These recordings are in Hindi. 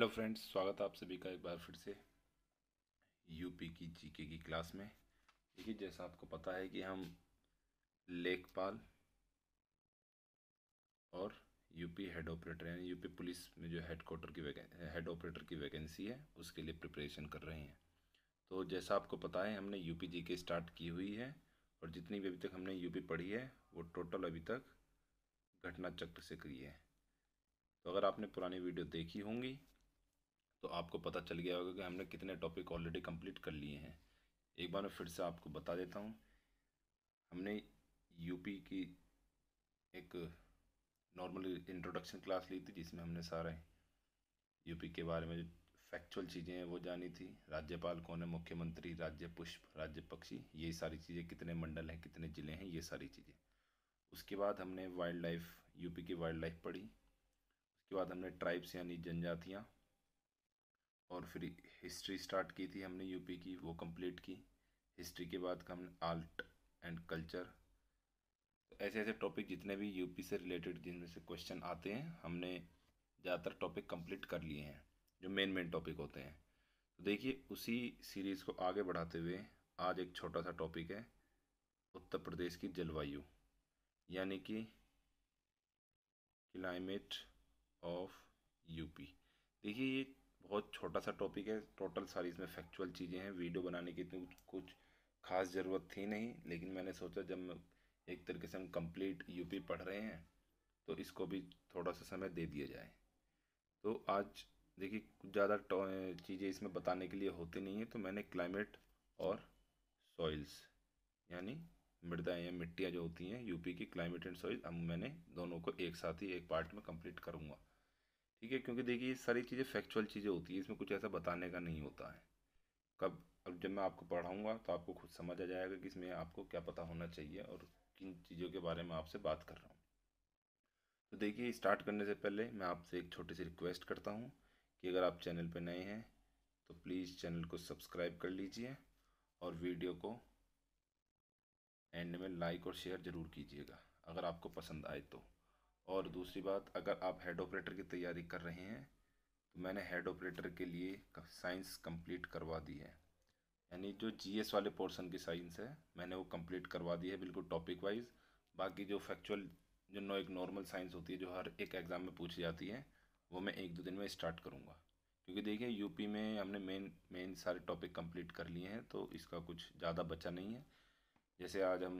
हेलो फ्रेंड्स स्वागत है आप सभी का एक बार फिर से यूपी की जीके की क्लास में देखिए जैसा आपको पता है कि हम लेखपाल और यूपी हेड ऑपरेटर यानी यूपी पुलिस में जो हेड क्वार्टर की हेड ऑपरेटर की वैकेंसी है उसके लिए प्रिपरेशन कर रहे हैं तो जैसा आपको पता है हमने यूपी जीके स्टार्ट की हुई है और जितनी भी अभी तक हमने यूपी पढ़ी है वो टोटल अभी तक घटना चक्र से करी है तो अगर आपने पुरानी वीडियो देखी होंगी तो आपको पता चल गया होगा कि हमने कितने टॉपिक ऑलरेडी कंप्लीट कर लिए हैं एक बार मैं फिर से आपको बता देता हूँ हमने यूपी की एक नॉर्मल इंट्रोडक्शन क्लास ली थी जिसमें हमने सारे यूपी के बारे में जो फैक्चुअल चीज़ें हैं वो जानी थी राज्यपाल कौन है मुख्यमंत्री राज्य पुष्प राज्य पक्षी ये सारी चीज़ें कितने मंडल हैं कितने ज़िले हैं ये सारी चीज़ें उसके बाद हमने वाइल्ड लाइफ यूपी की वाइल्ड लाइफ पढ़ी उसके बाद हमने ट्राइब्स यानी जनजातियाँ और फिर हिस्ट्री स्टार्ट की थी हमने यूपी की वो कंप्लीट की हिस्ट्री के बाद का हमने आर्ट एंड कल्चर तो ऐसे ऐसे टॉपिक जितने भी यूपी से रिलेटेड जिनमें से क्वेश्चन आते हैं हमने ज़्यादातर टॉपिक कंप्लीट कर लिए हैं जो मेन मेन टॉपिक होते हैं तो देखिए उसी सीरीज़ को आगे बढ़ाते हुए आज एक छोटा सा टॉपिक है उत्तर प्रदेश की जलवायु यानी कि क्लाइमेट ऑफ यूपी देखिए ये बहुत छोटा सा टॉपिक है टोटल सारी इसमें फैक्चुअल चीज़ें हैं वीडियो बनाने की इतनी तो कुछ खास ज़रूरत थी नहीं लेकिन मैंने सोचा जब एक तरीके से हम कंप्लीट यूपी पढ़ रहे हैं तो इसको भी थोड़ा सा समय दे दिया जाए तो आज देखिए कुछ ज़्यादा चीज़ें इसमें बताने के लिए होती नहीं है तो मैंने क्लाइमेट और सॉइल्स यानी मृदा या मिट्टियाँ जो होती हैं यूपी की क्लाइमेट एंड सॉइल अब मैंने दोनों को एक साथ ही एक पार्ट में कंप्लीट करूँगा ठीक है क्योंकि देखिए सारी चीज़ें फैक्चुअल चीज़ें होती है इसमें कुछ ऐसा बताने का नहीं होता है कब अब जब मैं आपको पढ़ाऊँगा तो आपको खुद समझ आ जाएगा कि इसमें आपको क्या पता होना चाहिए और किन चीज़ों के बारे में आपसे बात कर रहा हूँ तो देखिए स्टार्ट करने से पहले मैं आपसे एक छोटी सी रिक्वेस्ट करता हूँ कि अगर आप चैनल पर नए हैं तो प्लीज़ चैनल को सब्सक्राइब कर लीजिए और वीडियो को एंड में लाइक और शेयर ज़रूर कीजिएगा अगर आपको पसंद आए तो और दूसरी बात अगर आप हेड ऑपरेटर की तैयारी कर रहे हैं तो मैंने हेड ऑपरेटर के लिए साइंस कंप्लीट करवा दी है यानी जो जीएस वाले पोर्शन की साइंस है मैंने वो कंप्लीट करवा दी है बिल्कुल टॉपिक वाइज बाकी जो फैक्चुअल जो नो एक नॉर्मल साइंस होती है जो हर एक एग्ज़ाम में पूछी जाती है वो मैं एक दो दिन में स्टार्ट करूँगा क्योंकि देखिए यूपी में हमने मेन मेन सारे टॉपिक कंप्लीट कर लिए हैं तो इसका कुछ ज़्यादा बचा नहीं है जैसे आज हम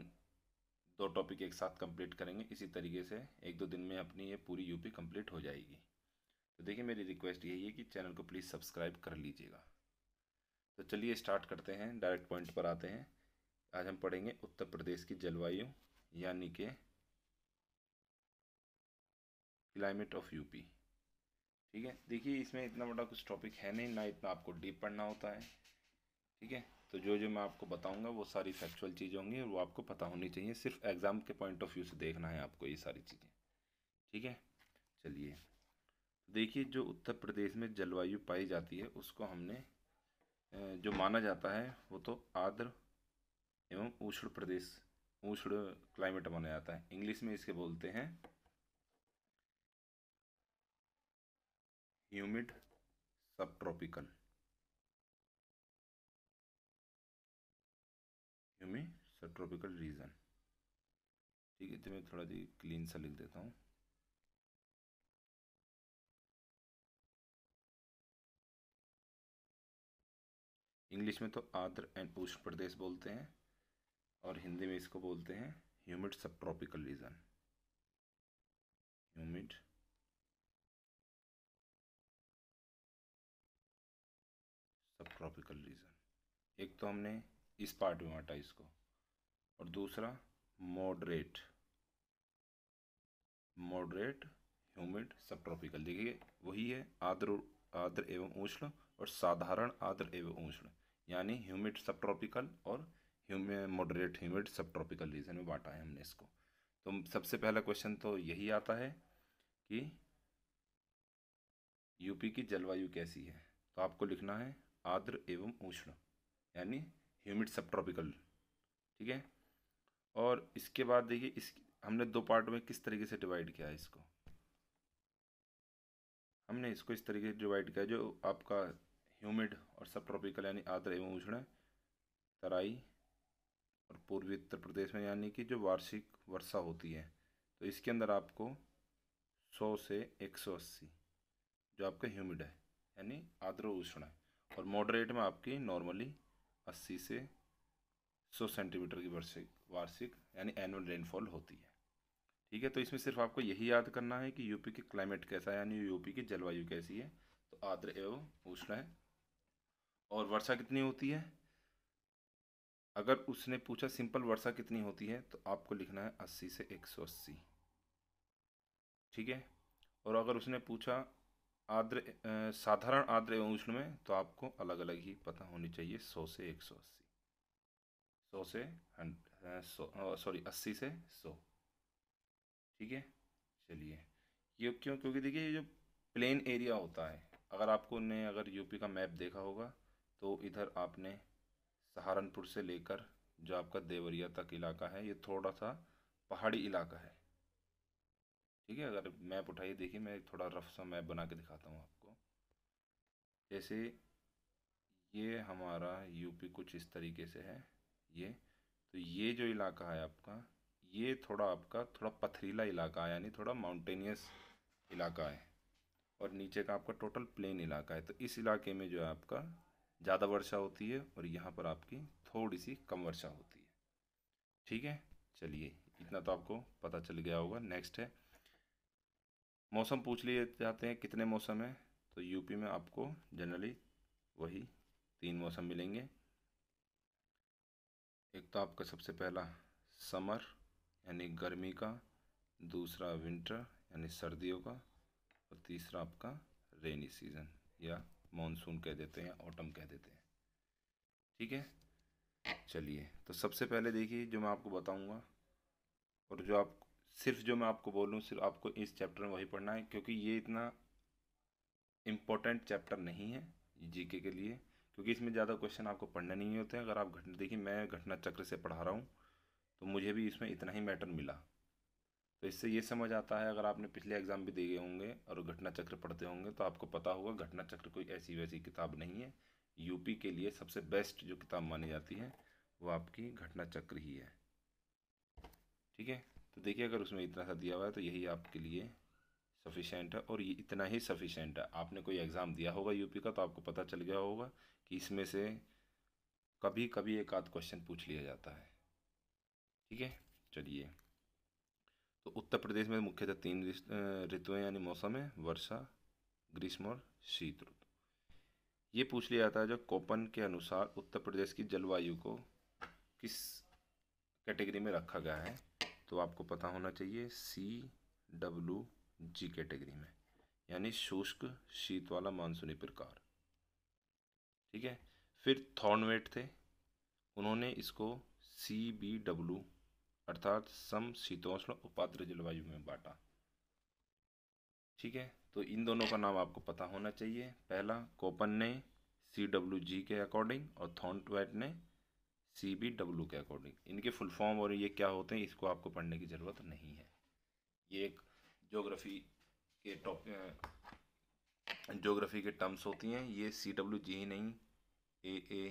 दो टॉपिक एक साथ कंप्लीट करेंगे इसी तरीके से एक दो दिन में अपनी ये पूरी यूपी कंप्लीट हो जाएगी तो देखिए मेरी रिक्वेस्ट यही है कि चैनल को प्लीज़ सब्सक्राइब कर लीजिएगा तो चलिए स्टार्ट करते हैं डायरेक्ट पॉइंट पर आते हैं आज हम पढ़ेंगे उत्तर प्रदेश की जलवायु यानी के क्लाइमेट ऑफ यूपी ठीक है देखिए इसमें इतना बड़ा कुछ टॉपिक है नहीं ना इतना आपको डीप पढ़ना होता है ठीक है तो जो जो मैं आपको बताऊंगा वो सारी फैक्चुअल चीज़ें होंगी और वो आपको पता होनी चाहिए सिर्फ एग्ज़ाम के पॉइंट ऑफ व्यू से देखना है आपको ये सारी चीज़ें ठीक है चलिए देखिए जो उत्तर प्रदेश में जलवायु पाई जाती है उसको हमने जो माना जाता है वो तो आर्द्र एवं उष्ण प्रदेश उष्ण क्लाइमेट माना जाता है इंग्लिश में इसके बोलते हैं ह्यूमिड सब ट्रॉपिकल में सब रीजन ठीक है तो मैं थोड़ा जी क्लीन सा लिख देता हूँ इंग्लिश में तो आर्द्र एंड उष्ण प्रदेश बोलते हैं और हिंदी में इसको बोलते हैं humid sub tropical region humid sub tropical region एक तो हमने इस पार्ट में बांटा इसको और दूसरा moderate moderate humid sub tropical देखिए वही है आद्र आद्र एवं उष्ण और साधारण आद्र एवं उष्ण यानी ह्यूमिड सब ट्रॉपिकल और moderate humid sub tropical region में बांटा है हमने इसको तो सबसे पहला क्वेश्चन तो यही आता है कि यूपी की जलवायु कैसी है तो आपको लिखना है आद्र एवं उष्ण यानी ह्यूमिड सब ट्रॉपिकल ठीक है और इसके बाद देखिए इस हमने दो पार्ट में किस तरीके से डिवाइड किया है इसको हमने इसको इस तरीके से डिवाइड किया जो आपका ह्यूमिड और सब ट्रॉपिकल यानी आद्र एवं उष्ण तराई और पूर्वी उत्तर प्रदेश में यानी कि जो वार्षिक वर्षा होती है तो इसके अंदर आपको 100 से 180 जो आपका ह्यूमिड है यानी आद्र उष्ण है और मॉडरेट में आपकी नॉर्मली अस्सी से सौ सेंटीमीटर की वर्षिक वार्षिक यानी एनुअल रेनफॉल होती है ठीक है तो इसमें सिर्फ आपको यही याद करना है कि यूपी की क्लाइमेट कैसा है यानी यूपी की जलवायु कैसी है तो आर्द्र एवं उष्ण है और वर्षा कितनी होती है अगर उसने पूछा सिंपल वर्षा कितनी होती है तो आपको लिखना है अस्सी से एक ठीक है और अगर उसने पूछा आर्द्र साधारण आर्द्र एवं उष्ण में तो आपको अलग अलग ही पता होनी चाहिए सौ से एक सौ अस्सी सौ से सॉरी अस्सी से सौ ठीक है चलिए ये क्यों क्योंकि देखिए ये जो प्लेन एरिया होता है अगर आपको ने अगर यूपी का मैप देखा होगा तो इधर आपने सहारनपुर से लेकर जो आपका देवरिया तक इलाका है ये थोड़ा सा पहाड़ी इलाका है ठीक है अगर मैप उठाइए देखिए मैं थोड़ा रफ सा मैप बना के दिखाता हूँ आपको जैसे ये हमारा यूपी कुछ इस तरीके से है ये तो ये जो इलाका है आपका ये थोड़ा आपका थोड़ा पथरीला इलाका है यानी थोड़ा माउंटेनियस इलाका है और नीचे का आपका टोटल प्लेन इलाका है तो इस इलाके में जो है आपका ज़्यादा वर्षा होती है और यहाँ पर आपकी थोड़ी सी कम वर्षा होती है ठीक है चलिए इतना तो आपको पता चल गया होगा नेक्स्ट है मौसम पूछ लिए जाते हैं कितने मौसम हैं तो यूपी में आपको जनरली वही तीन मौसम मिलेंगे एक तो आपका सबसे पहला समर यानी गर्मी का दूसरा विंटर यानी सर्दियों का और तीसरा आपका रेनी सीज़न या मॉनसून कह देते हैं ऑटम कह देते हैं ठीक है चलिए तो सबसे पहले देखिए जो मैं आपको बताऊंगा और जो आप सिर्फ जो मैं आपको बोलूँ सिर्फ आपको इस चैप्टर में वही पढ़ना है क्योंकि ये इतना इम्पोर्टेंट चैप्टर नहीं है जीके के लिए क्योंकि इसमें ज़्यादा क्वेश्चन आपको पढ़ने नहीं होते हैं अगर आप घटना देखिए मैं घटना चक्र से पढ़ा रहा हूँ तो मुझे भी इसमें इतना ही मैटर मिला तो इससे ये समझ आता है अगर आपने पिछले एग्ज़ाम भी दिए होंगे और घटना चक्र पढ़ते होंगे तो आपको पता होगा घटना चक्र कोई ऐसी वैसी किताब नहीं है यूपी के लिए सबसे बेस्ट जो किताब मानी जाती है वो आपकी घटना चक्र ही है ठीक है तो देखिए अगर उसमें इतना सा दिया हुआ है तो यही आपके लिए सफिशेंट है और ये इतना ही सफिशेंट है आपने कोई एग्ज़ाम दिया होगा यूपी का तो आपको पता चल गया होगा कि इसमें से कभी कभी एक आध क्वेश्चन पूछ लिया जाता है ठीक है चलिए तो उत्तर प्रदेश में मुख्यतः तीन ऋतुएँ यानी मौसम है वर्षा ग्रीष्म और शीत ऋतु ये पूछ लिया जाता है जो कोपन के अनुसार उत्तर प्रदेश की जलवायु को किस कैटेगरी में रखा गया है तो आपको पता होना चाहिए सी डब्लू जी कैटेगरी में यानी शुष्क शीत वाला मानसूनी प्रकार ठीक है फिर थॉर्नवेट थे उन्होंने इसको सी बी डब्लू अर्थात सम शीतोष्ण उपात्र जलवायु में बांटा ठीक है तो इन दोनों का नाम आपको पता होना चाहिए पहला कोपन ने सी डब्ल्यू जी के अकॉर्डिंग और थॉर्नवेट ने सी बी डब्ल्यू के अकॉर्डिंग इनके फुल फॉर्म और ये क्या होते हैं इसको आपको पढ़ने की ज़रूरत नहीं है ये एक जोग्राफ़ी के टॉप जोग्राफ़ी के टर्म्स होती हैं ये सी डब्ल्यू जी ही नहीं A A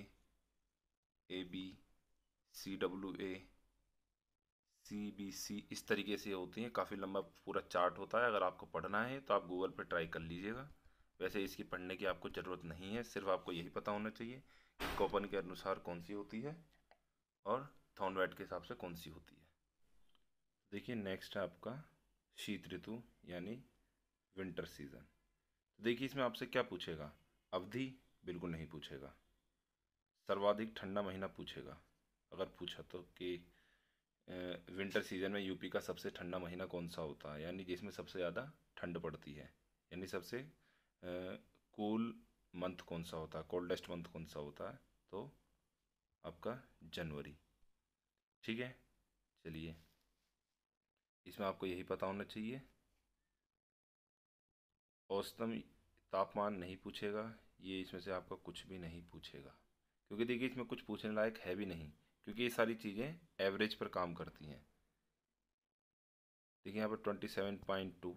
A B C W A C B C इस तरीके से होती हैं काफ़ी लंबा पूरा चार्ट होता है अगर आपको पढ़ना है तो आप गूगल पर ट्राई कर लीजिएगा वैसे इसकी पढ़ने की आपको ज़रूरत नहीं है सिर्फ आपको यही पता होना चाहिए कॉपन के अनुसार कौन सी होती है और थॉर्नवैट के हिसाब से कौन सी होती है देखिए नेक्स्ट है आपका शीत ऋतु यानी विंटर सीज़न देखिए इसमें आपसे क्या पूछेगा अवधि बिल्कुल नहीं पूछेगा सर्वाधिक ठंडा महीना पूछेगा अगर पूछा तो कि विंटर सीज़न में यूपी का सबसे ठंडा महीना कौन सा होता है यानी जिसमें सबसे ज़्यादा ठंड पड़ती है यानी सबसे कूल मंथ कौन सा होता है कोल्डेस्ट मंथ कौन सा होता है तो आपका जनवरी ठीक है चलिए इसमें आपको यही पता होना चाहिए औसतम तापमान नहीं पूछेगा ये इसमें से आपका कुछ भी नहीं पूछेगा क्योंकि देखिए इसमें कुछ पूछने लायक है भी नहीं क्योंकि ये सारी चीज़ें एवरेज पर काम करती हैं देखिए यहाँ पर twenty seven point two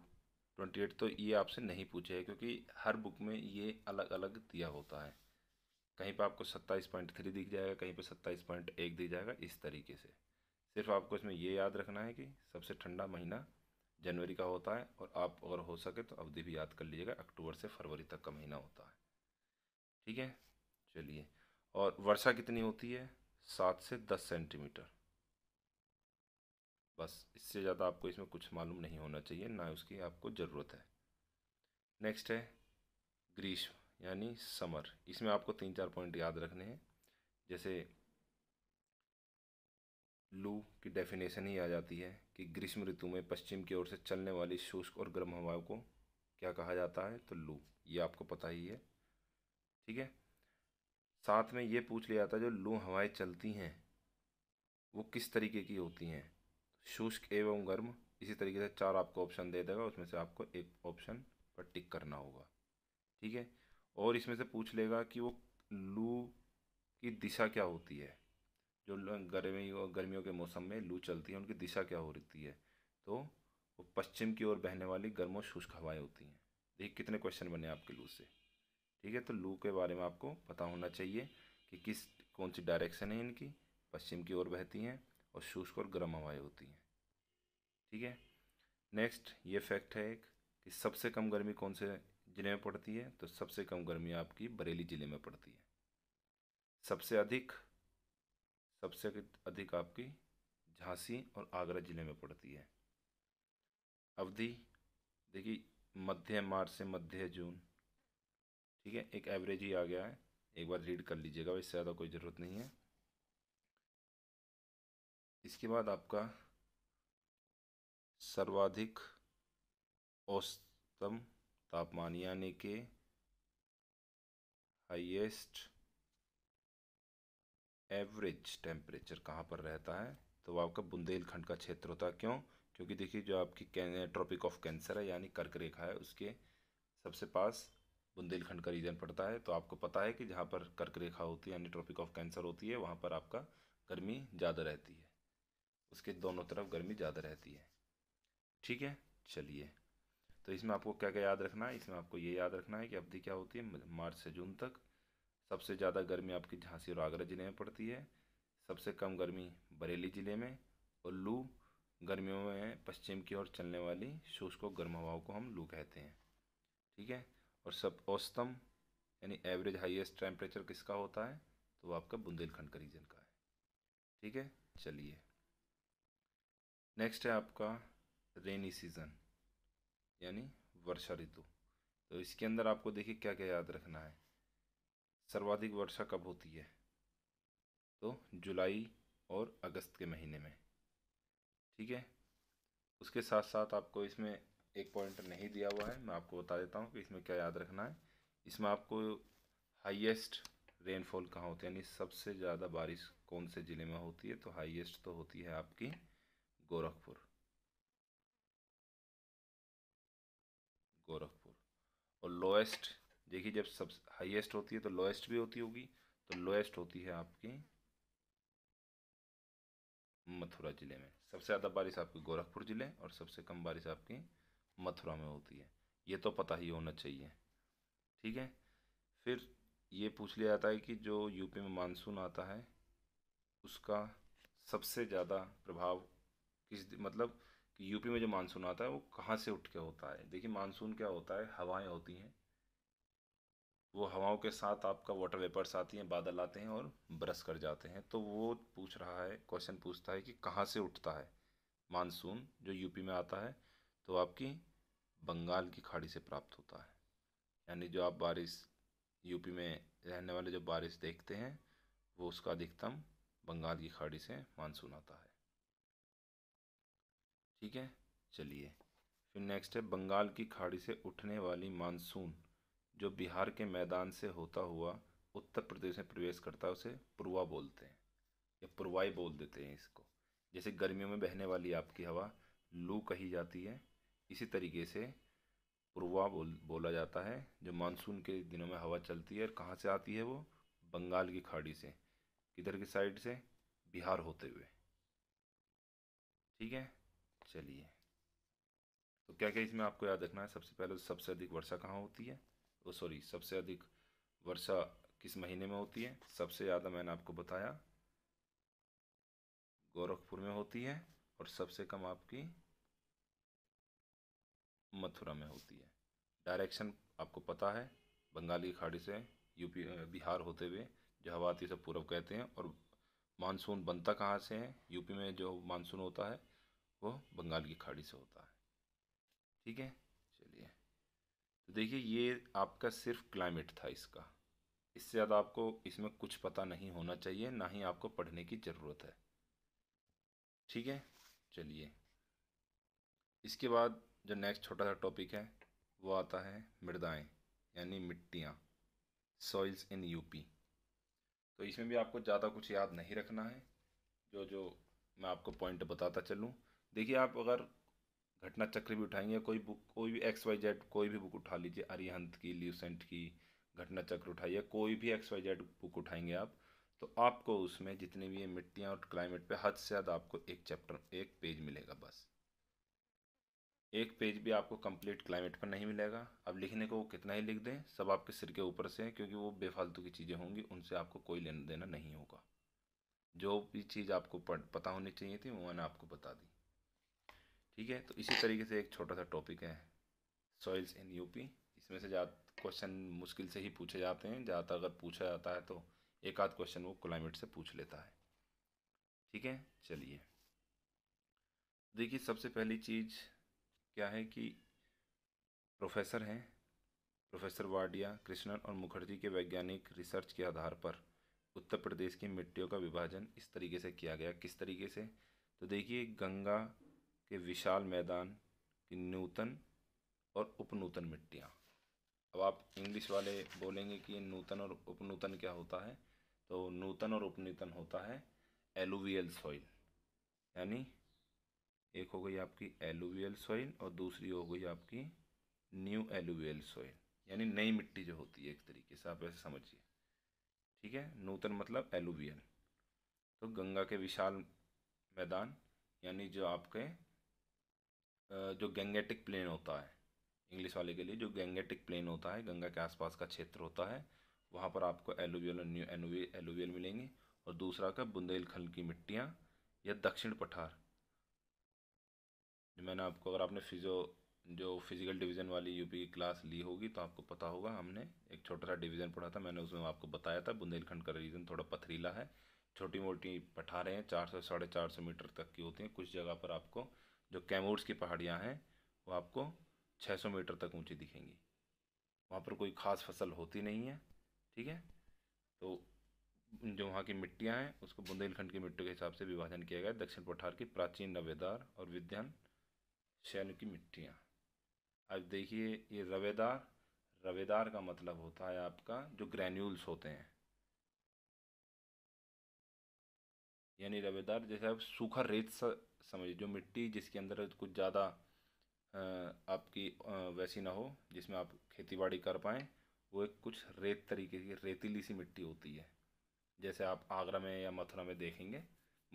twenty eight तो ये आपसे नहीं पूछे है क्योंकि हर बुक में ये अलग अलग दिया होता है कहीं पर आपको सत्ताईस पॉइंट थ्री दिख जाएगा कहीं पर सत्ताईस पॉइंट एक दिख जाएगा इस तरीके से सिर्फ आपको इसमें ये याद रखना है कि सबसे ठंडा महीना जनवरी का होता है और आप अगर हो सके तो अवधि भी याद कर लीजिएगा अक्टूबर से फरवरी तक का महीना होता है ठीक है चलिए और वर्षा कितनी होती है सात से दस सेंटीमीटर बस इससे ज़्यादा आपको इसमें कुछ मालूम नहीं होना चाहिए ना उसकी आपको ज़रूरत है नेक्स्ट है ग्रीष्म यानी समर इसमें आपको तीन चार पॉइंट याद रखने हैं जैसे लू की डेफिनेशन ही आ जाती है कि ग्रीष्म ऋतु में पश्चिम की ओर से चलने वाली शुष्क और गर्म हवाओं को क्या कहा जाता है तो लू ये आपको पता ही है ठीक है साथ में ये पूछ लिया जाता है जो लू हवाएं चलती हैं वो किस तरीके की होती हैं शुष्क एवं गर्म इसी तरीके से चार आपको ऑप्शन दे देगा उसमें से आपको एक ऑप्शन पर टिक करना होगा ठीक है और इसमें से पूछ लेगा कि वो लू की दिशा क्या होती है जो गर्मी और गर्मियों के मौसम में लू चलती है उनकी दिशा क्या होती है तो वो पश्चिम की ओर बहने वाली गर्म और शुष्क हवाएं होती हैं देखिए कितने क्वेश्चन बने आपके लू से ठीक है तो लू के बारे में आपको पता होना चाहिए कि किस कौन सी डायरेक्शन है इनकी पश्चिम की ओर बहती हैं और शुष्क और गर्म हवाएं होती हैं ठीक है नेक्स्ट ये फैक्ट है एक कि सबसे कम गर्मी कौन से ज़िले में पड़ती है तो सबसे कम गर्मी आपकी बरेली ज़िले में पड़ती है सबसे अधिक सबसे अधिक आपकी झांसी और आगरा ज़िले में पड़ती है अवधि देखिए मध्य मार्च से मध्य जून ठीक है एक एवरेज ही आ गया है एक बार रीड कर लीजिएगा वैसे ज़्यादा कोई ज़रूरत नहीं है इसके बाद आपका सर्वाधिक औसतम तापमान यानी के हाईएस्ट एवरेज टेम्परेचर कहाँ पर रहता है तो वो आपका बुंदेलखंड का क्षेत्र होता है क्यों क्योंकि देखिए जो आपकी ट्रॉपिक ऑफ कैंसर है यानी कर्क रेखा है उसके सबसे पास बुंदेलखंड का रीजन पड़ता है तो आपको पता है कि जहाँ पर कर्क रेखा होती है यानी ट्रॉपिक ऑफ कैंसर होती है वहाँ पर आपका गर्मी ज़्यादा रहती है उसके दोनों तरफ गर्मी ज़्यादा रहती है ठीक है चलिए तो इसमें आपको क्या क्या याद रखना है इसमें आपको ये याद रखना है कि अवधि क्या होती है मार्च से जून तक सबसे ज़्यादा गर्मी आपकी झांसी और आगरा ज़िले में पड़ती है सबसे कम गर्मी बरेली ज़िले में और लू गर्मियों में पश्चिम की ओर चलने वाली शुष्क और गर्म हवाओं को हम लू कहते हैं ठीक है और सब औसतम यानी एवरेज हाईएस्ट टेम्परेचर किसका होता है तो वो आपका बुंदेलखंड का रीजन का है ठीक है चलिए नेक्स्ट है आपका रेनी सीज़न यानी वर्षा ऋतु तो इसके अंदर आपको देखिए क्या क्या याद रखना है सर्वाधिक वर्षा कब होती है तो जुलाई और अगस्त के महीने में ठीक है उसके साथ साथ आपको इसमें एक पॉइंट नहीं दिया हुआ है मैं आपको बता देता हूँ कि इसमें क्या याद रखना है इसमें आपको हाईएस्ट रेनफॉल कहाँ होती है यानी सबसे ज़्यादा बारिश कौन से ज़िले में होती है तो हाईएस्ट तो होती है आपकी गोरखपुर गोरखपुर और लोएस्ट देखिए जब सब हाईएस्ट होती है तो लोएस्ट भी होती होगी तो लोएस्ट होती है आपकी मथुरा ज़िले में सबसे ज़्यादा बारिश आपकी गोरखपुर ज़िले और सबसे कम बारिश आपकी मथुरा में होती है ये तो पता ही होना चाहिए ठीक है फिर ये पूछ लिया जाता है कि जो यूपी में मानसून आता है उसका सबसे ज़्यादा प्रभाव किस मतलब कि यूपी में जो मानसून आता है वो कहाँ से उठ के होता है देखिए मानसून क्या होता है हवाएं होती हैं वो हवाओं के साथ आपका वाटर वेपर्स आती हैं बादल आते हैं और ब्रश कर जाते हैं तो वो पूछ रहा है क्वेश्चन पूछता है कि कहाँ से उठता है मानसून जो यूपी में आता है तो आपकी बंगाल की खाड़ी से प्राप्त होता है यानी जो आप बारिश यूपी में रहने वाले जो बारिश देखते हैं वो उसका अधिकतम बंगाल की खाड़ी से मानसून आता है ठीक है चलिए फिर नेक्स्ट है बंगाल की खाड़ी से उठने वाली मानसून जो बिहार के मैदान से होता हुआ उत्तर प्रदेश में प्रवेश करता है उसे पुरवा बोलते हैं या पुरवाई बोल देते हैं इसको जैसे गर्मियों में बहने वाली आपकी हवा लू कही जाती है इसी तरीके से पुरवा बोल बोला जाता है जो मानसून के दिनों में हवा चलती है और कहाँ से आती है वो बंगाल की खाड़ी से किधर की साइड से बिहार होते हुए ठीक है चलिए तो क्या क्या इसमें आपको याद रखना है सबसे पहले तो सबसे अधिक वर्षा कहाँ होती है ओ सॉरी सबसे अधिक वर्षा किस महीने में होती है सबसे ज़्यादा मैंने आपको बताया गोरखपुर में होती है और सबसे कम आपकी मथुरा में होती है डायरेक्शन आपको पता है बंगाली खाड़ी से यूपी बिहार होते हुए जो हवा आती है सब पूर्व कहते हैं और मानसून बनता कहाँ से है यूपी में जो मानसून होता है वो बंगाल की खाड़ी से होता है ठीक है चलिए तो देखिए ये आपका सिर्फ क्लाइमेट था इसका इससे ज़्यादा आपको इसमें कुछ पता नहीं होना चाहिए ना ही आपको पढ़ने की ज़रूरत है ठीक है चलिए इसके बाद जो नेक्स्ट छोटा सा टॉपिक है वो आता है मृदाएँ यानी मिट्टियाँ सॉइल्स इन यूपी तो इसमें भी आपको ज़्यादा कुछ याद नहीं रखना है जो जो मैं आपको पॉइंट बताता चलूँ देखिए आप अगर घटना चक्र भी उठाएंगे कोई बुक कोई भी एक्स वाई जेड कोई भी बुक उठा लीजिए अरिहंत की ल्यूसेंट की घटना चक्र उठाइए कोई भी एक्स वाई जेड बुक उठाएंगे आप तो आपको उसमें जितनी भी ये मिट्टियाँ और क्लाइमेट पे हद से ज़्यादा आपको एक चैप्टर एक पेज मिलेगा बस एक पेज भी आपको कंप्लीट क्लाइमेट पर नहीं मिलेगा अब लिखने को वो कितना ही लिख दें सब आपके सिर के ऊपर से क्योंकि वो बेफालतू की चीज़ें होंगी उनसे आपको कोई लेना देना नहीं होगा जो भी चीज़ आपको पता होनी चाहिए थी वो मैंने आपको बता दी ठीक है तो इसी तरीके से एक छोटा सा टॉपिक है सॉइल्स इन यूपी इसमें से ज़्यादा क्वेश्चन मुश्किल से ही पूछे जाते हैं ज़्यादातर अगर पूछा जाता है तो एक आध क्वेश्चन वो क्लाइमेट से पूछ लेता है ठीक है चलिए देखिए सबसे पहली चीज़ क्या है कि प्रोफेसर हैं प्रोफेसर वाडिया कृष्णन और मुखर्जी के वैज्ञानिक रिसर्च के आधार पर उत्तर प्रदेश की मिट्टियों का विभाजन इस तरीके से किया गया किस तरीके से तो देखिए गंगा के विशाल मैदान की नूतन और उपनूतन मिट्टियाँ अब आप इंग्लिश वाले बोलेंगे कि नूतन और उपनूतन क्या होता है तो नूतन और उपनूतन होता है एलुवियल सॉइल यानी एक हो गई आपकी एलुवियल सॉइल और दूसरी हो गई आपकी न्यू एलुवियल सॉइल यानी नई मिट्टी जो होती है एक तरीके से आप ऐसे समझिए ठीक है नूतन मतलब एलुवियल तो गंगा के विशाल मैदान यानी जो आपके जो गंगेटिक प्लेन होता है इंग्लिश वाले के लिए जो गंगेटिक प्लेन होता है गंगा के आसपास का क्षेत्र होता है वहाँ पर आपको एलोवियल और न्यू मिलेंगे और दूसरा का बुंदेलखंड की मिट्टियाँ या दक्षिण पठार जो मैंने आपको अगर आपने फिजो जो फिजिकल डिवीज़न वाली यूपी की क्लास ली होगी तो आपको पता होगा हमने एक छोटा सा डिवीज़न पढ़ा था मैंने उसमें आपको बताया था बुंदेलखंड का रीजन थोड़ा पथरीला है छोटी मोटी पठारें हैं चार सौ साढ़े चार सौ मीटर तक की होती हैं कुछ जगह पर आपको जो कैमूर्स की पहाड़ियाँ हैं वो आपको 600 मीटर तक ऊंची दिखेंगी वहाँ पर कोई ख़ास फसल होती नहीं है ठीक है तो जो वहाँ की मिट्टियाँ हैं उसको बुंदेलखंड की मिट्टी के हिसाब से विभाजन किया गया दक्षिण पठार की प्राचीन रवेदार और विध्यान शैन की मिट्टियाँ अब देखिए ये रवेदार रवेदार का मतलब होता है आपका जो ग्रैन्यूल्स होते हैं यानी रवेदार जैसे आप सूखा रेत सा समझिए जो मिट्टी जिसके अंदर कुछ ज़्यादा आपकी वैसी ना हो जिसमें आप खेती बाड़ी कर पाएँ वो एक कुछ रेत तरीके की रेतीली सी मिट्टी होती है जैसे आप आगरा में या मथुरा में देखेंगे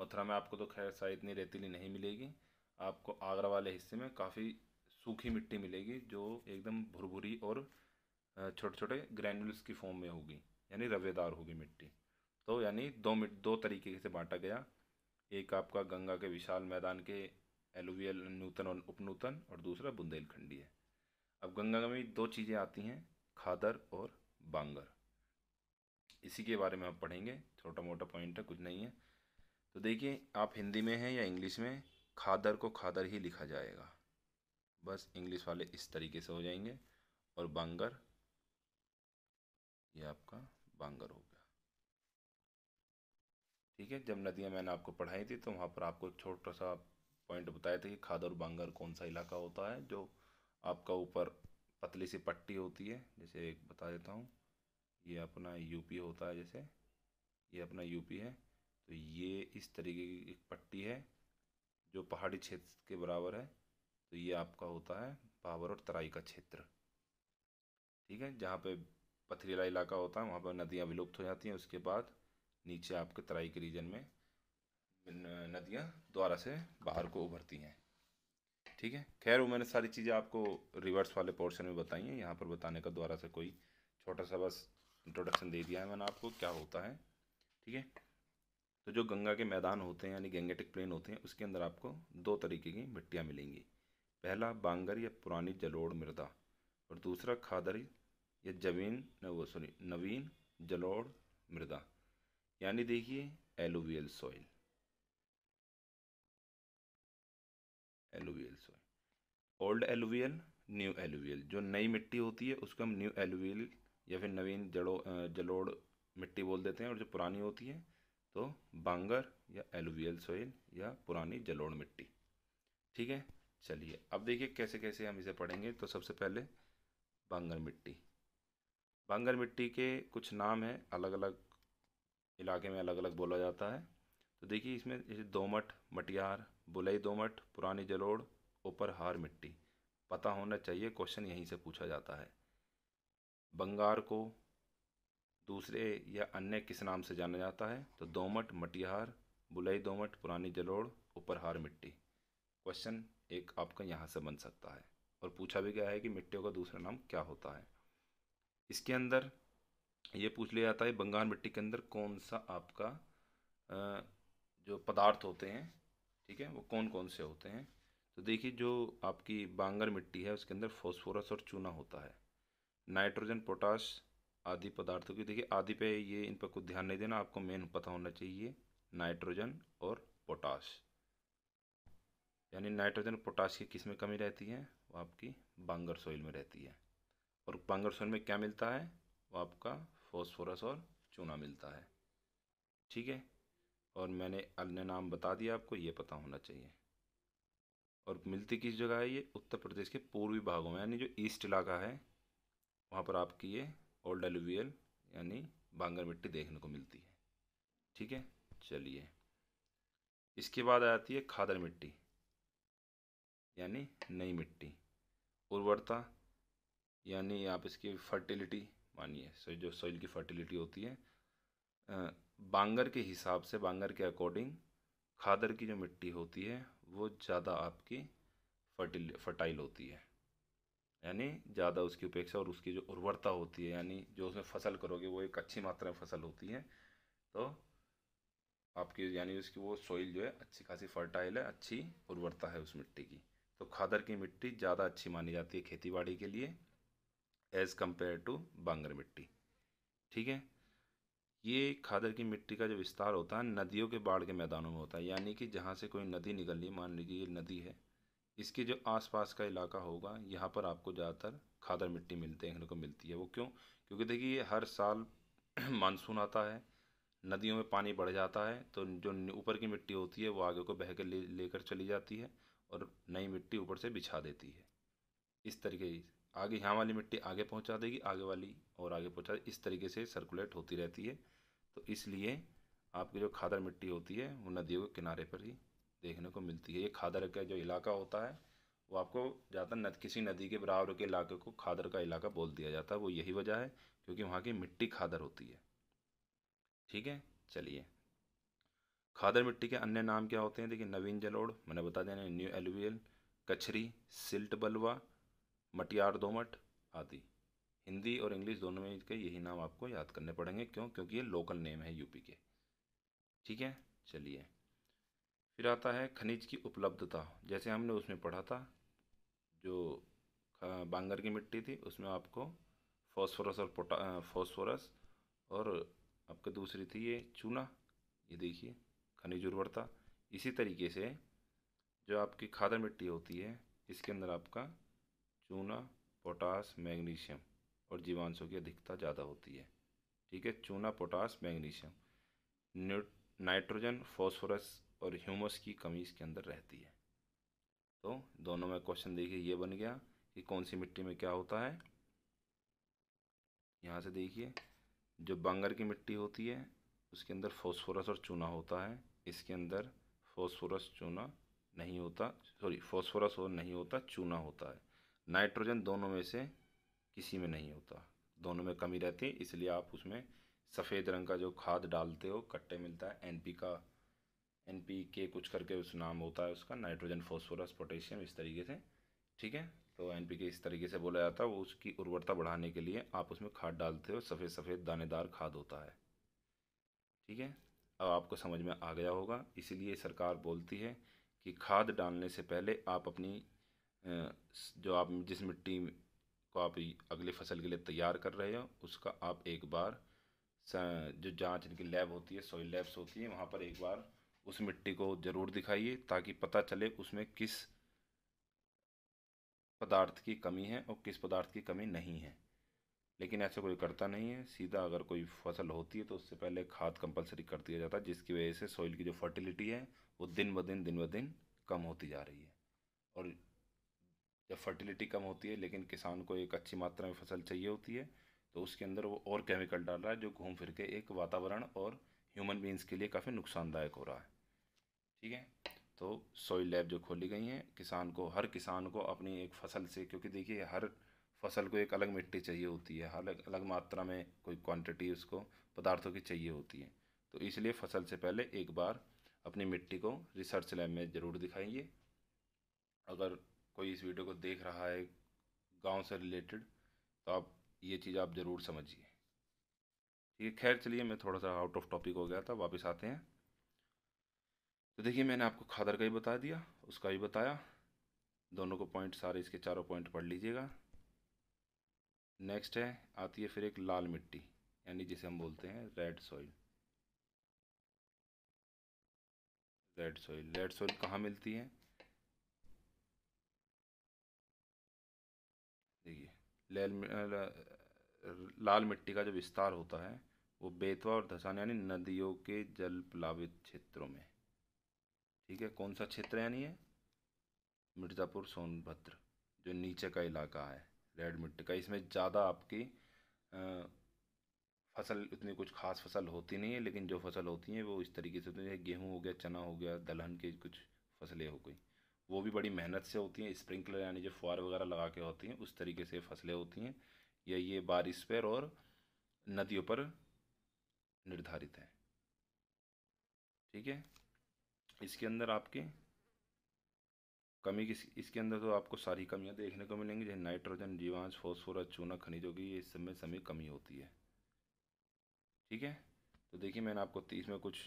मथुरा में आपको तो खैर शायद इतनी रेतीली नहीं मिलेगी आपको आगरा वाले हिस्से में काफ़ी सूखी मिट्टी मिलेगी जो एकदम भुरभुरी और छोटे छोटे ग्रैनुल्स की फॉर्म में होगी यानी रवेदार होगी मिट्टी तो यानी दो मिट दो तरीके से बांटा गया एक आपका गंगा के विशाल मैदान के एलुवियल नूतन और उपनूतन और दूसरा बुंदेलखंडी है अब गंगा में दो चीज़ें आती हैं खादर और बांगर इसी के बारे में आप पढ़ेंगे छोटा मोटा पॉइंट है कुछ नहीं है तो देखिए आप हिंदी में हैं या इंग्लिश में खादर को खादर ही लिखा जाएगा बस इंग्लिश वाले इस तरीके से हो जाएंगे और बांगर ये आपका बांगर होगा ठीक है जब नदियाँ मैंने आपको पढ़ाई थी तो वहाँ पर आपको एक छोटा सा पॉइंट बताया था कि खादर बांगर कौन सा इलाका होता है जो आपका ऊपर पतली सी पट्टी होती है जैसे एक बता देता हूँ ये अपना यूपी होता है जैसे ये अपना यूपी है तो ये इस तरीके की एक पट्टी है जो पहाड़ी क्षेत्र के बराबर है तो ये आपका होता है पावर और तराई का क्षेत्र ठीक है जहाँ पे पथरीला इलाका होता है वहाँ पर नदियाँ विलुप्त हो जाती हैं उसके बाद नीचे आपके तराई के रीजन में नदियाँ द्वारा से बाहर को उभरती हैं ठीक है खैर वो मैंने सारी चीज़ें आपको रिवर्स वाले पोर्शन में बताई हैं यहाँ पर बताने का द्वारा से कोई छोटा सा बस इंट्रोडक्शन दे दिया है मैंने आपको क्या होता है ठीक है तो जो गंगा के मैदान होते हैं यानी गंगेटिक प्लेन होते हैं उसके अंदर आपको दो तरीके की मिट्टियाँ मिलेंगी पहला बांगर या पुरानी जलोड़ मृदा और दूसरा खादर या जमीन वो सॉरी नवीन जलोड़ मृदा यानी देखिए alluvial soil alluvial soil old alluvial new alluvial जो नई मिट्टी होती है उसको हम न्यू एलोवियल या फिर नवीन जड़ो जलोड़ मिट्टी बोल देते हैं और जो पुरानी होती है तो बांगर या एलोवियल सॉइल या पुरानी जलोड़ मिट्टी ठीक है चलिए अब देखिए कैसे कैसे हम इसे पढ़ेंगे तो सबसे पहले बांगर मिट्टी बांगर मिट्टी के कुछ नाम हैं अलग अलग इलाके में अलग अलग बोला जाता है तो देखिए इसमें जैसे दोमट मटियार बुलई दोमट पुरानी जलोड़ ऊपर हार मिट्टी पता होना चाहिए क्वेश्चन यहीं से पूछा जाता है बंगार को दूसरे या अन्य किस नाम से जाना जाता है तो दोमट मटिहार बुलई दोमट पुरानी जलोड़ ऊपर हार मिट्टी क्वेश्चन एक आपका यहाँ से बन सकता है और पूछा भी गया है कि मिट्टियों का दूसरा नाम क्या होता है इसके अंदर ये पूछ लिया जाता है बंगाल मिट्टी के अंदर कौन सा आपका जो पदार्थ होते हैं ठीक है वो कौन कौन से होते हैं तो देखिए जो आपकी बांगर मिट्टी है उसके अंदर फॉस्फोरस और चूना होता है नाइट्रोजन पोटाश आदि पदार्थों की देखिए आदि पे ये इन पर कुछ ध्यान नहीं देना आपको मेन पता होना चाहिए नाइट्रोजन और पोटाश यानी नाइट्रोजन पोटाश की किस में कमी रहती है वो आपकी बांगर सोइल में रहती है और बांगर सोइल में क्या मिलता है वो तो आपका फॉस्फोरस और चूना मिलता है ठीक है और मैंने अन्य नाम बता दिया आपको ये पता होना चाहिए और मिलती किस जगह है ये उत्तर प्रदेश के पूर्वी भागों में यानी जो ईस्ट इलाका है वहाँ पर आपकी ये ओल्ड एलुवियल यानी बांगर मिट्टी देखने को मिलती है ठीक है चलिए इसके बाद आ जाती है खादर मिट्टी यानी नई मिट्टी उर्वरता यानी आप इसकी फर्टिलिटी मानिए सो जो सॉइल की फर्टिलिटी होती है बांगर के हिसाब से बांगर के अकॉर्डिंग खादर की जो मिट्टी होती है वो ज़्यादा आपकी फर्टिल फर्टाइल होती है यानी ज़्यादा उसकी उपेक्षा और उसकी जो उर्वरता होती है यानी जो उसमें फसल करोगे वो एक अच्छी मात्रा में फसल होती है तो आपकी यानी उसकी वो सॉइल जो है अच्छी खासी फर्टाइल है अच्छी उर्वरता है उस मिट्टी की तो खादर की मिट्टी ज़्यादा अच्छी मानी जाती है खेती बाड़ी के लिए एज़ कम्पेयर टू बांगर मिट्टी ठीक है ये खादर की मिट्टी का जो विस्तार होता है नदियों के बाढ़ के मैदानों में होता है यानी कि जहाँ से कोई नदी निकल रही मान लीजिए ये नदी है इसके जो आसपास का इलाका होगा यहाँ पर आपको ज़्यादातर खादर मिट्टी मिलते देखने को मिलती है वो क्यों क्योंकि देखिए ये हर साल मानसून आता है नदियों में पानी बढ़ जाता है तो जो ऊपर की मिट्टी होती है वो आगे को बह के ले लेकर चली जाती है और नई मिट्टी ऊपर से बिछा देती है इस तरीके आगे यहाँ वाली मिट्टी आगे पहुँचा देगी आगे वाली और आगे पहुँचा इस तरीके से सर्कुलेट होती रहती है तो इसलिए आपकी जो खादर मिट्टी होती है वो नदियों के किनारे पर ही देखने को मिलती है ये खादर का जो इलाका होता है वो आपको ज़्यादा नद किसी नदी के बराबर के इलाके को खादर का इलाका बोल दिया जाता है वो यही वजह है क्योंकि वहाँ की मिट्टी खादर होती है ठीक है चलिए खादर मिट्टी के अन्य नाम क्या होते हैं देखिए नवीन जलोड़ मैंने बता दें न्यू एलुवियल कछरी सिल्ट बलवा मटियार दोमट आदि हिंदी और इंग्लिश दोनों में के यही नाम आपको याद करने पड़ेंगे क्यों क्योंकि ये लोकल नेम है यूपी के ठीक है चलिए फिर आता है खनिज की उपलब्धता जैसे हमने उसमें पढ़ा था जो बांगर की मिट्टी थी उसमें आपको फॉस्फोरस और पोटा फॉस्फोरस और आपके दूसरी थी ये चूना ये देखिए खनिज उर्वरता इसी तरीके से जो आपकी खादर मिट्टी होती है इसके अंदर आपका चूना पोटास मैग्नीशियम और जीवांशों की अधिकता ज़्यादा होती है ठीक है चूना पोटास मैग्नीशियम नाइट्रोजन फॉस्फोरस और ह्यूमस की कमी इसके अंदर रहती है तो दोनों में क्वेश्चन देखिए ये बन गया कि कौन सी मिट्टी में क्या होता है यहाँ से देखिए जो बांगर की मिट्टी होती है उसके अंदर फॉस्फोरस और चूना होता है इसके अंदर फॉस्फोरस चूना नहीं होता सॉरी फॉस्फोरस और नहीं होता चूना होता है नाइट्रोजन दोनों में से किसी में नहीं होता दोनों में कमी रहती है इसलिए आप उसमें सफ़ेद रंग का जो खाद डालते हो कट्टे मिलता है एन का एन के कुछ करके उस नाम होता है उसका नाइट्रोजन फॉस्फोरस पोटेशियम इस तरीके से ठीक है तो एन के इस तरीके से बोला जाता है वो उसकी उर्वरता बढ़ाने के लिए आप उसमें खाद डालते हो सफ़ेद सफ़ेद दानेदार खाद होता है ठीक है अब आपको समझ में आ गया होगा इसीलिए सरकार बोलती है कि खाद डालने से पहले आप अपनी जो आप जिस मिट्टी को आप अगली फसल के लिए तैयार कर रहे हो उसका आप एक बार जो जाँच इनकी लैब होती है सॉइल लैब्स होती है वहाँ पर एक बार उस मिट्टी को ज़रूर दिखाइए ताकि पता चले उसमें किस पदार्थ की कमी है और किस पदार्थ की कमी नहीं है लेकिन ऐसा कोई करता नहीं है सीधा अगर कोई फसल होती है तो उससे पहले खाद कंपलसरी कर दिया जाता है जिसकी वजह से सॉइल की जो फर्टिलिटी है वो दिन ब दिन दिन ब दिन कम होती जा रही है और जब फर्टिलिटी कम होती है लेकिन किसान को एक अच्छी मात्रा में फसल चाहिए होती है तो उसके अंदर वो और केमिकल डाल रहा है जो घूम फिर के एक वातावरण और ह्यूमन बींग्स के लिए काफ़ी नुकसानदायक हो रहा है ठीक है तो सॉइल लैब जो खोली गई हैं किसान को हर किसान को अपनी एक फसल से क्योंकि देखिए हर फसल को एक अलग मिट्टी चाहिए होती है अलग अलग मात्रा में कोई क्वांटिटी उसको पदार्थों की चाहिए होती है तो इसलिए फसल से पहले एक बार अपनी मिट्टी को रिसर्च लैब में ज़रूर दिखाइए अगर कोई इस वीडियो को देख रहा है गांव से रिलेटेड तो आप ये चीज़ आप ज़रूर समझिए ठीक है खैर चलिए मैं थोड़ा सा आउट ऑफ टॉपिक हो गया था वापस आते हैं तो देखिए मैंने आपको खादर का ही बता दिया उसका भी बताया दोनों को पॉइंट सारे इसके चारों पॉइंट पढ़ लीजिएगा नेक्स्ट है आती है फिर एक लाल मिट्टी यानी जिसे हम बोलते हैं red soil red soil red soil कहाँ मिलती है लाल मिट्टी का जो विस्तार होता है वो बेतवा और धसान यानी नदियों के जल प्लावित क्षेत्रों में ठीक है कौन सा क्षेत्र यानी है मिर्ज़ापुर सोनभद्र जो नीचे का इलाका है रेड मिट्टी का इसमें ज़्यादा आपकी आ, फसल इतनी कुछ खास फसल होती नहीं है लेकिन जो फसल होती है वो इस तरीके से होती है गेहूँ हो गया चना हो गया दलहन की कुछ फसलें हो गई वो भी बड़ी मेहनत से होती हैं स्प्रिंकलर यानी जो फुहार वगैरह लगा के होती हैं उस तरीके से फसलें होती हैं या ये बारिश पर और नदियों पर निर्धारित हैं ठीक है इसके अंदर आपके कमी किस इसके अंदर तो आपको सारी कमियां देखने को मिलेंगी जैसे नाइट्रोजन जीवांश फॉस्फोरस चूना खनिजों की इस समय समय कमी होती है ठीक है तो देखिए मैंने आपको इसमें कुछ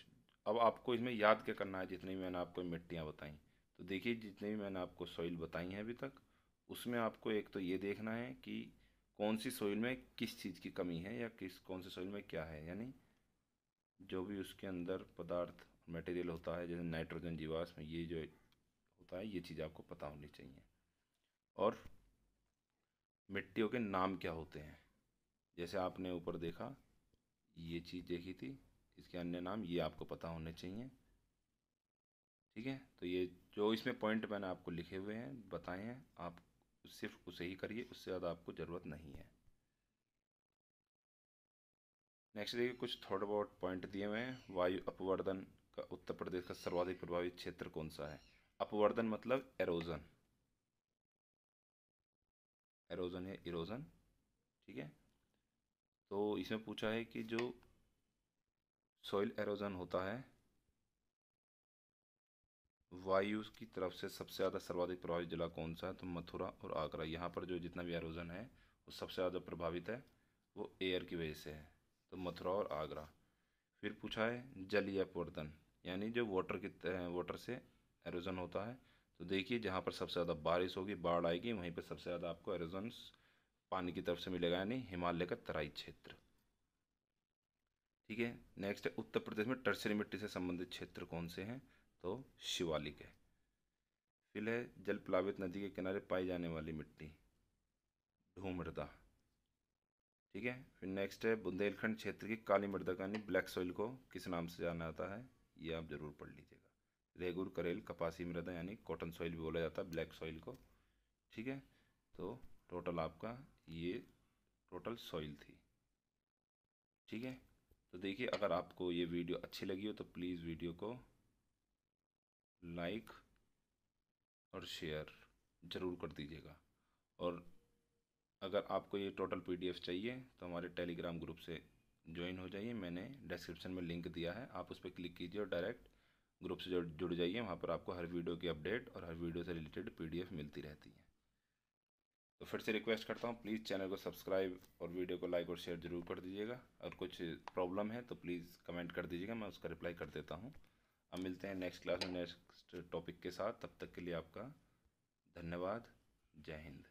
अब आपको इसमें याद क्या करना है जितनी मैंने आपको मिट्टियाँ बताई तो देखिए जितने भी मैंने आपको सॉइल बताई हैं अभी तक उसमें आपको एक तो ये देखना है कि कौन सी सॉइल में किस चीज़ की कमी है या किस कौन सी सॉइल में क्या है यानी जो भी उसके अंदर पदार्थ मटेरियल होता है जैसे नाइट्रोजन में ये जो होता है ये चीज़ आपको पता होनी चाहिए और मिट्टियों के नाम क्या होते हैं जैसे आपने ऊपर देखा ये चीज़ देखी थी इसके अन्य नाम ये आपको पता होने चाहिए ठीक है तो ये जो इसमें पॉइंट मैंने आपको लिखे हुए हैं बताए हैं आप सिर्फ उसे ही करिए उससे ज़्यादा आपको ज़रूरत नहीं है नेक्स्ट देखिए कुछ थोड़ा बहुत पॉइंट दिए हुए हैं वायु अपवर्धन का उत्तर प्रदेश का सर्वाधिक प्रभावित क्षेत्र कौन सा है अपवर्धन मतलब एरोजन एरोजन है इरोजन ठीक है तो इसमें पूछा है कि जो सॉइल एरोजन होता है वायु की तरफ से सबसे ज़्यादा सर्वाधिक प्रभावित जिला कौन सा है तो मथुरा और आगरा यहाँ पर जो जितना भी एरोजन है वो सबसे ज़्यादा प्रभावित है वो एयर की वजह से है तो मथुरा और आगरा फिर पूछा है जलीय अपवर्तन यानी जो वाटर की वाटर से एरोजन होता है तो देखिए जहाँ पर सबसे ज़्यादा बारिश होगी बाढ़ आएगी वहीं पर सबसे ज़्यादा आपको एरोजन पानी की तरफ से मिलेगा यानी हिमालय का तराई क्षेत्र ठीक है नेक्स्ट है उत्तर प्रदेश में टर्सरी मिट्टी से संबंधित क्षेत्र कौन से हैं तो शिवालिक है फिल है जल प्लावित नदी के किनारे पाई जाने वाली मिट्टी ढू मृदा ठीक है फिर नेक्स्ट है बुंदेलखंड क्षेत्र की काली मृदा यानी ब्लैक सॉइल को किस नाम से जाना जाता है ये आप ज़रूर पढ़ लीजिएगा रेगुर करेल कपासी मृदा यानी कॉटन सॉइल भी बोला जाता है ब्लैक सॉइल को ठीक है तो टोटल आपका ये टोटल सॉइल थी ठीक है तो देखिए अगर आपको ये वीडियो अच्छी लगी हो तो प्लीज़ वीडियो को लाइक और शेयर ज़रूर कर दीजिएगा और अगर आपको ये टोटल पीडीएफ चाहिए तो हमारे टेलीग्राम ग्रुप से ज्वाइन हो जाइए मैंने डिस्क्रिप्शन में लिंक दिया है आप उस पर क्लिक कीजिए और डायरेक्ट ग्रुप से जुड़ जुड़ जाइए वहाँ पर आपको हर वीडियो की अपडेट और हर वीडियो से रिलेटेड पीडीएफ मिलती रहती है तो फिर से रिक्वेस्ट करता हूँ प्लीज़ चैनल को सब्सक्राइब और वीडियो को लाइक और शेयर ज़रूर कर दीजिएगा और कुछ प्रॉब्लम है तो प्लीज़ कमेंट कर दीजिएगा मैं उसका रिप्लाई कर देता हूँ हम मिलते हैं नेक्स्ट क्लास में नेक्स्ट टॉपिक के साथ तब तक के लिए आपका धन्यवाद जय हिंद